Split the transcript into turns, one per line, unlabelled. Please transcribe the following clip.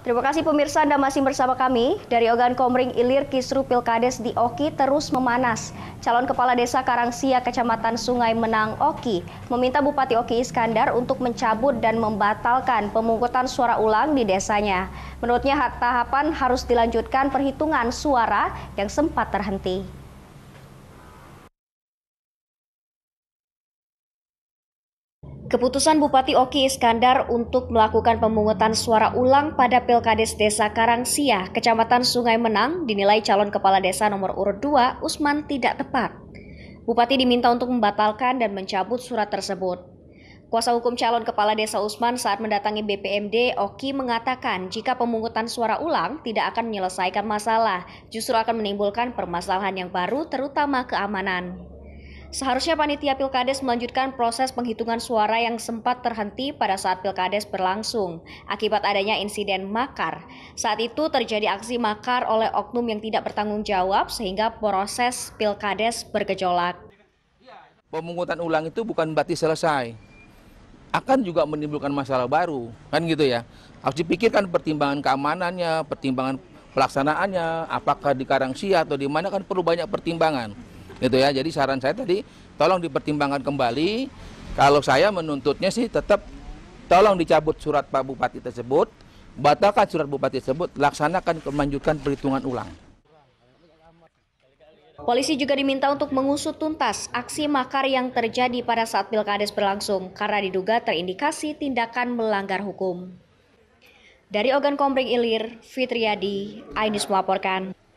Terima kasih pemirsa Anda masih bersama kami. Dari Ogan Komring Ilir, kisru Pilkades di Oki terus memanas. Calon Kepala Desa Karangsia, Kecamatan Sungai Menang, Oki, meminta Bupati Oki Iskandar untuk mencabut dan membatalkan pemungutan suara ulang di desanya. Menurutnya tahapan harus dilanjutkan perhitungan suara yang sempat terhenti. Keputusan Bupati Oki Iskandar untuk melakukan pemungutan suara ulang pada Pilkades Desa Karangsia, Kecamatan Sungai Menang, dinilai calon kepala desa nomor urut 2, Usman, tidak tepat. Bupati diminta untuk membatalkan dan mencabut surat tersebut. Kuasa hukum calon kepala desa Usman saat mendatangi BPMD, Oki mengatakan jika pemungutan suara ulang tidak akan menyelesaikan masalah, justru akan menimbulkan permasalahan yang baru terutama keamanan. Seharusnya panitia Pilkades melanjutkan proses penghitungan suara yang sempat terhenti pada saat Pilkades berlangsung akibat adanya insiden makar. Saat itu terjadi aksi makar oleh oknum yang tidak bertanggung jawab sehingga proses Pilkades bergejolak.
Pemungutan ulang itu bukan berarti selesai. Akan juga menimbulkan masalah baru, kan gitu ya. Harus dipikirkan pertimbangan keamanannya, pertimbangan pelaksanaannya, apakah di Karangsia atau di mana kan perlu banyak pertimbangan gitu ya jadi saran saya tadi tolong dipertimbangkan kembali kalau saya menuntutnya sih tetap tolong dicabut surat Pak Bupati tersebut batalkan surat Bupati tersebut laksanakan kemanjukan perhitungan ulang
Polisi juga diminta untuk mengusut tuntas aksi makar yang terjadi pada saat pilkades berlangsung karena diduga terindikasi tindakan melanggar hukum. Dari Ogan Komring Ilir, Fitriadi, Ainus melaporkan.